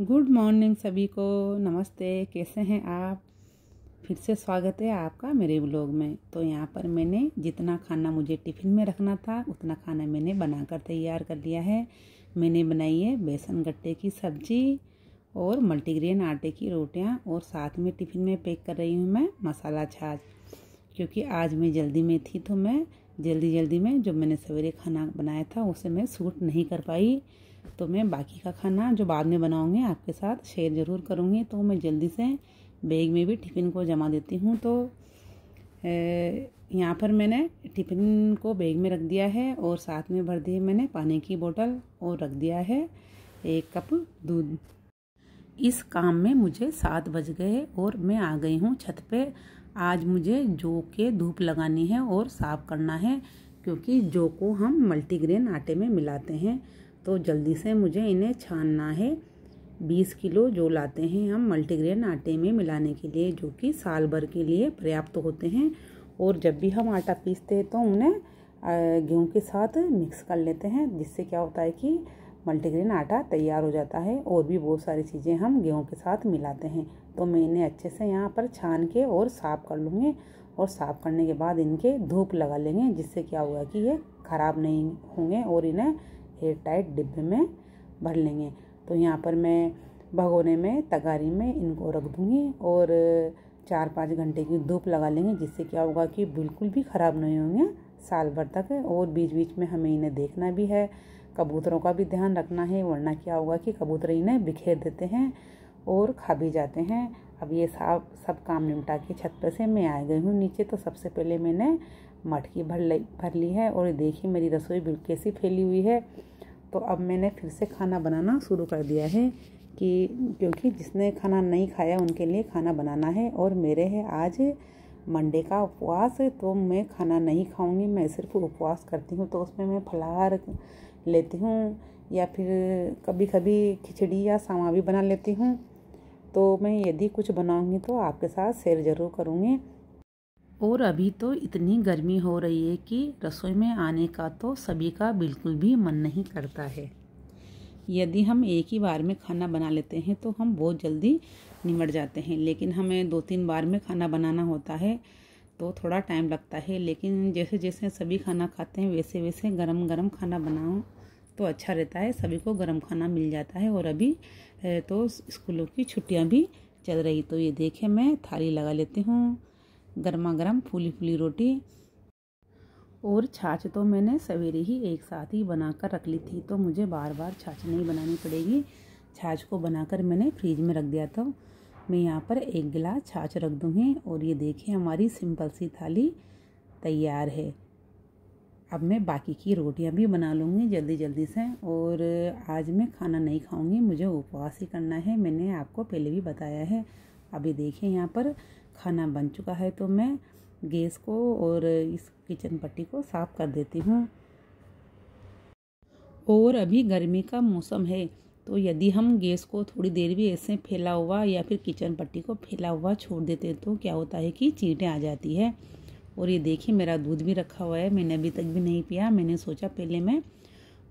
good morning सभी को नमस्ते कैसे हैं आप फिर से स्वागत है आपका मेरे ब्लॉग में तो यहाँ पर मैंने जितना खाना मुझे टिफ़िन में रखना था उतना खाना मैंने बनाकर तैयार कर लिया है मैंने बनाई है बेसन गट्टे की सब्जी और मल्टीग्रेन आटे की रोटियाँ और साथ में टिफ़िन में पैक कर रही हूँ मैं मसाला छाछ क्योंकि आज मैं जल्दी में थी तो मैं जल्दी जल्दी में जो मैंने सवेरे खाना बनाया था उसे मैं सूट नहीं कर पाई तो मैं बाकी का खाना जो बाद में बनाऊँगी आपके साथ शेयर ज़रूर करूँगी तो मैं जल्दी से बैग में भी टिफ़िन को जमा देती हूँ तो यहाँ पर मैंने टिफ़िन को बैग में रख दिया है और साथ में भर दी मैंने पानी की बोतल और रख दिया है एक कप दूध इस काम में मुझे सात बज गए और मैं आ गई हूँ छत पे आज मुझे जौ के धूप लगानी है और साफ़ करना है क्योंकि जौ को हम मल्टीग्रेन आटे में मिलाते हैं तो जल्दी से मुझे इन्हें छानना है बीस किलो जो लाते हैं हम मल्टीग्रेन आटे में मिलाने के लिए जो कि साल भर के लिए पर्याप्त होते हैं और जब भी हम आटा पीसते हैं तो उन्हें गेहूं के साथ मिक्स कर लेते हैं जिससे क्या होता है कि मल्टीग्रेन आटा तैयार हो जाता है और भी बहुत सारी चीज़ें हम गेहूं के साथ मिलाते हैं तो मैं इन्हें अच्छे से यहाँ पर छान के और साफ़ कर लूँगी और साफ़ करने के बाद इनके धूप लगा लेंगे जिससे क्या होगा कि ये ख़राब नहीं होंगे और इन्हें एयर टाइट डिब्बे में भर लेंगे तो यहाँ पर मैं भगोने में तगारी में इनको रख दूँगी और चार पाँच घंटे की धूप लगा लेंगे जिससे क्या होगा कि बिल्कुल भी ख़राब नहीं होंगे साल भर तक और बीच बीच में हमें इन्हें देखना भी है कबूतरों का भी ध्यान रखना है वरना क्या होगा कि कबूतर इन्हें बिखेर देते हैं और खा भी जाते हैं अब ये सब सब काम निपटा के छत पर से मैं आ गई हूँ नीचे तो सबसे पहले मैंने मटकी भर ली भर ली है और देखिए मेरी रसोई बिल्कुल कैसी फैली हुई है तो अब मैंने फिर से खाना बनाना शुरू कर दिया है कि क्योंकि जिसने खाना नहीं खाया उनके लिए खाना बनाना है और मेरे है आज मंडे का उपवास तो मैं खाना नहीं खाऊंगी मैं सिर्फ उपवास करती हूँ तो उसमें मैं फलाहार लेती हूँ या फिर कभी कभी खिचड़ी या सामा भी बना लेती हूँ तो मैं यदि कुछ बनाऊँगी तो आपके साथ शेयर ज़रूर करूँगी और अभी तो इतनी गर्मी हो रही है कि रसोई में आने का तो सभी का बिल्कुल भी मन नहीं करता है यदि हम एक ही बार में खाना बना लेते हैं तो हम बहुत जल्दी निमट जाते हैं लेकिन हमें दो तीन बार में खाना बनाना होता है तो थोड़ा टाइम लगता है लेकिन जैसे जैसे सभी खाना खाते हैं वैसे वैसे गरम गरम खाना बनाओ तो अच्छा रहता है सभी को गरम खाना मिल जाता है और अभी तो स्कूलों की छुट्टियां भी चल रही तो ये देखे मैं थाली लगा लेती हूँ गर्मा गर्म फूली फूली रोटी और छाछ तो मैंने सवेरे ही एक साथ ही बनाकर रख ली थी तो मुझे बार बार छाछ नहीं बनानी पड़ेगी छाछ को बनाकर मैंने फ्रिज में रख दिया था मैं यहाँ पर एक गिलास छाछ रख दूँगी और ये देखिए हमारी सिंपल सी थाली तैयार है अब मैं बाकी की रोटियाँ भी बना लूँगी जल्दी जल्दी से और आज मैं खाना नहीं खाऊँगी मुझे उपवास ही करना है मैंने आपको पहले भी बताया है अभी देखिए यहाँ पर खाना बन चुका है तो मैं गैस को और इस किचन पट्टी को साफ़ कर देती हूँ और अभी गर्मी का मौसम है तो यदि हम गैस को थोड़ी देर भी ऐसे फैला हुआ या फिर किचन पट्टी को फैला हुआ छोड़ देते हैं तो क्या होता है कि चीटें आ जाती है और ये देखिए मेरा दूध भी रखा हुआ है मैंने अभी तक भी नहीं पिया मैंने सोचा पहले मैं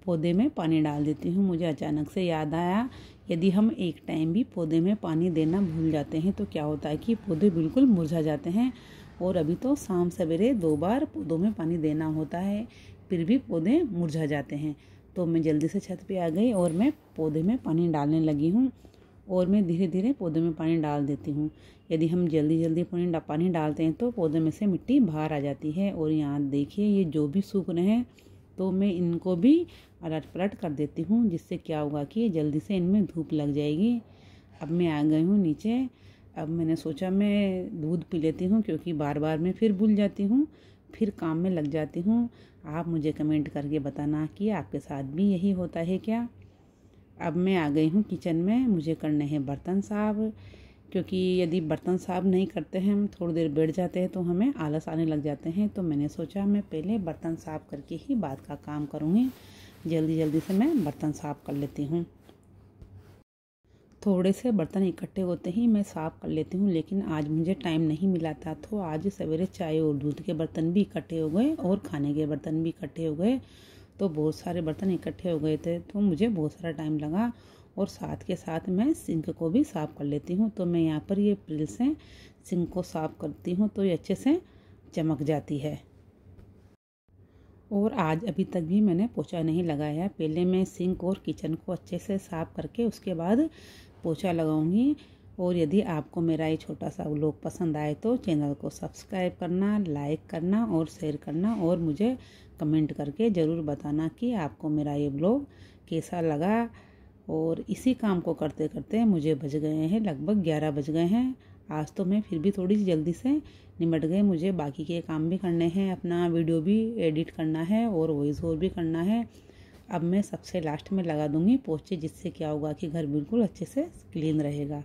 पौधे में पानी डाल देती हूँ मुझे अचानक से याद आया यदि हम एक टाइम भी पौधे में पानी देना भूल जाते हैं तो क्या होता है कि पौधे बिल्कुल मुरझा जाते हैं और अभी तो शाम सवेरे दो बार पौधों में पानी देना होता है फिर भी पौधे मुरझा जाते हैं तो मैं जल्दी से छत पे आ गई और मैं पौधे में पानी डालने लगी हूँ और मैं धीरे धीरे पौधे में पानी डाल देती हूँ यदि हम जल्दी जल्दी पानी पानी डालते हैं तो पौधे में से मिट्टी बाहर आ जाती है और यहाँ देखिए ये जो भी सूख रहे हैं तो मैं इनको भी अलट पलट कर देती हूँ जिससे क्या होगा कि जल्दी से इनमें धूप लग जाएगी अब मैं आ गई हूँ नीचे अब मैंने सोचा मैं दूध पी लेती हूँ क्योंकि बार बार मैं फिर भूल जाती हूँ फिर काम में लग जाती हूँ आप मुझे कमेंट करके बताना कि आपके साथ भी यही होता है क्या अब मैं आ गई हूँ किचन में मुझे करने हैं बर्तन साफ़ क्योंकि यदि बर्तन साफ नहीं करते हैं हम थोड़ी देर बैठ जाते हैं तो हमें आलस आने लग जाते हैं तो मैंने सोचा मैं पहले बर्तन साफ करके ही बाद का काम करूँगी जल्दी जल्दी से मैं बर्तन साफ कर लेती हूँ थोड़े से बर्तन इकट्ठे होते ही मैं साफ़ कर लेती हूँ लेकिन आज मुझे टाइम नहीं मिला था तो आज सवेरे चाय और दूध के बर्तन भी इकट्ठे हो गए और खाने के बर्तन भी इकट्ठे हो गए तो बहुत सारे बर्तन इकट्ठे हो गए थे तो मुझे बहुत सारा टाइम लगा और साथ के साथ मैं सिंक को भी साफ़ कर लेती हूँ तो मैं यहाँ पर ये प्रिल से सिंक को साफ़ करती हूँ तो ये अच्छे से चमक जाती है और आज अभी तक भी मैंने पोछा नहीं लगाया है पहले मैं सिंक और किचन को अच्छे से साफ़ करके उसके बाद पोछा लगाऊंगी और यदि आपको मेरा ये छोटा सा व्लॉग पसंद आए तो चैनल को सब्सक्राइब करना लाइक करना और शेयर करना और मुझे कमेंट करके ज़रूर बताना कि आपको मेरा ये ब्लॉग कैसा लगा और इसी काम को करते करते मुझे बज गए हैं लगभग ग्यारह बज गए हैं आज तो मैं फिर भी थोड़ी सी जल्दी से निमट गए मुझे बाकी के काम भी करने हैं अपना वीडियो भी एडिट करना है और वॉइस ओवर भी करना है अब मैं सबसे लास्ट में लगा दूंगी पोचे जिससे क्या होगा कि घर बिल्कुल अच्छे से क्लीन रहेगा